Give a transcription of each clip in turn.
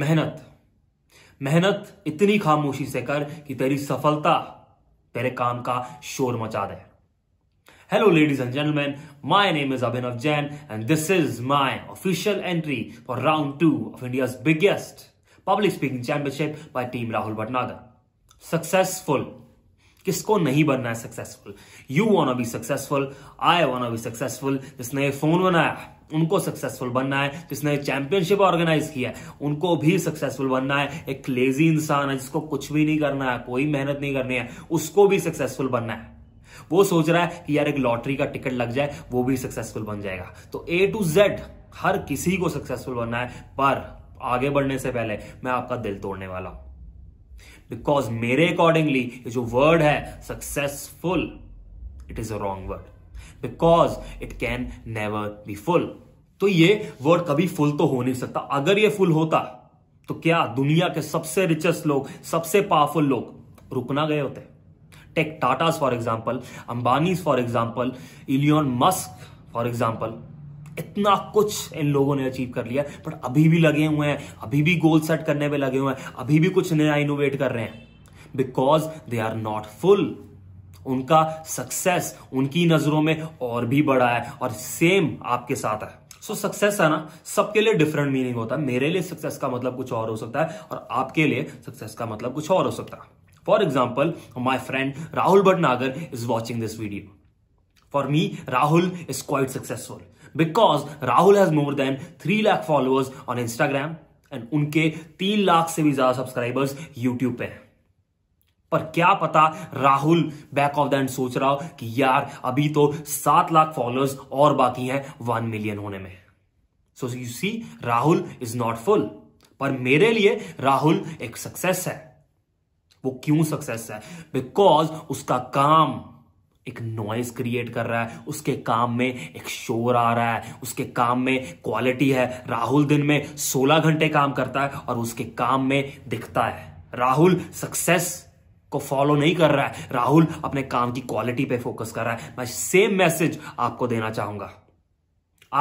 मेहनत मेहनत इतनी खामोशी से कर कि तेरी सफलता तेरे काम का शोर मचा दे hello ladies and gentleman my name is Abhinav Jain and this is my official entry for round two of India biggest public speaking championship by team Rahul Bhatnagar successful किसको नहीं बनना है successful you want be successful I want be successful जिसने ये phone बनाया उनको successful बनना है जिसने चैंपियनशिप ऑर्गेनाइज किया है उनको भी सक्सेसफुल बनना है एक लेजी इंसान है जिसको कुछ भी नहीं करना है कोई मेहनत नहीं करनी है उसको भी सक्सेसफुल बनना है वो सोच रहा है कि यार एक लॉटरी का टिकट लग जाए वो भी सक्सेसफुल बन जाएगा तो ए टू जेड हर किसी को सक्सेसफुल बनना है पर आगे बढ़ने से पहले मैं आपका दिल तोड़ने वाला हूं बिकॉज मेरे अकॉर्डिंगली ये जो वर्ड है successful it is a wrong word because it can never be full तो ये वर्ड कभी फुल तो हो नहीं सकता अगर ये फुल होता तो क्या दुनिया के सबसे रिचेस्ट लोग सबसे पावरफुल लोग रुकना गए होते take Tata for example Ambanis for example Elon Musk for example इतना कुछ इन लोगों ने अचीव कर लिया बट अभी भी लगे हुए हैं अभी भी गोल सेट करने पे लगे हुए हैं अभी भी कुछ नया इनोवेट कर रहे हैं because they are not full उनका सक्सेस उनकी नजरों में और भी बड़ा है और सेम आपके साथ है सो so, सक्सेस है ना सबके लिए डिफरेंट मीनिंग होता है मेरे लिए सक्सेस का मतलब कुछ और हो सकता है और आपके लिए सक्सेस का मतलब कुछ और हो सकता है for example my friend Rahul Bhatnagar is watching this video For me, Rahul is quite successful because Rahul has more than 3 lakh followers on Instagram and उनके 3 लाख से भी ज्यादा सब्सक्राइबर्स यूट्यूब पे हैं पर क्या पता Rahul back of the end सोच रहा हो कि यार अभी तो सात लाख फॉलोअर्स और बाकी हैं वन मिलियन होने में so you see Rahul is not full पर मेरे लिए राहुल एक सक्सेस है वो क्यों सक्सेस है बिकॉज उसका काम एक नॉइज क्रिएट कर रहा है उसके काम में एक शोर आ रहा है उसके काम में क्वालिटी है राहुल दिन में 16 घंटे काम करता है और उसके काम में दिखता है राहुल सक्सेस को फॉलो नहीं कर रहा है राहुल अपने काम की क्वालिटी पे फोकस कर रहा है मैं सेम मैसेज आपको देना चाहूंगा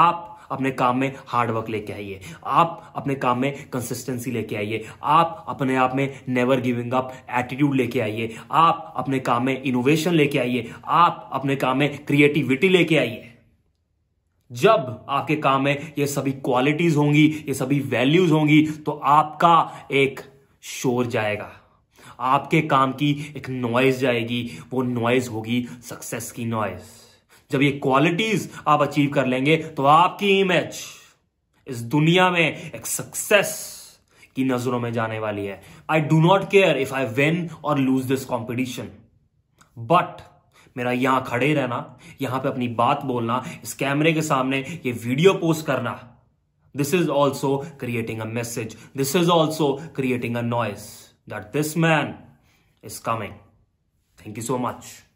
आप अपने काम में हार्डवर्क लेके आइए आप अपने काम में कंसिस्टेंसी लेके आइए आप अपने आप में नेवर गिविंग अप एटीट्यूड लेके आइए आप अपने काम में इनोवेशन लेके आइए आप अपने काम में क्रिएटिविटी लेके आइए जब आपके काम में ये सभी क्वालिटीज होंगी ये सभी वैल्यूज होंगी तो आपका एक शोर जाएगा आपके काम की एक नॉइज जाएगी वो नॉइज होगी सक्सेस की नॉइज़ जब ये क्वालिटीज आप अचीव कर लेंगे तो आपकी इमेज इस दुनिया में एक सक्सेस की नजरों में जाने वाली है I do not care if I win or lose this competition but मेरा यहां खड़े रहना यहां पे अपनी बात बोलना इस कैमरे के सामने ये वीडियो पोस्ट करना this is also creating a message this is also creating a noise that this man is coming thank you so much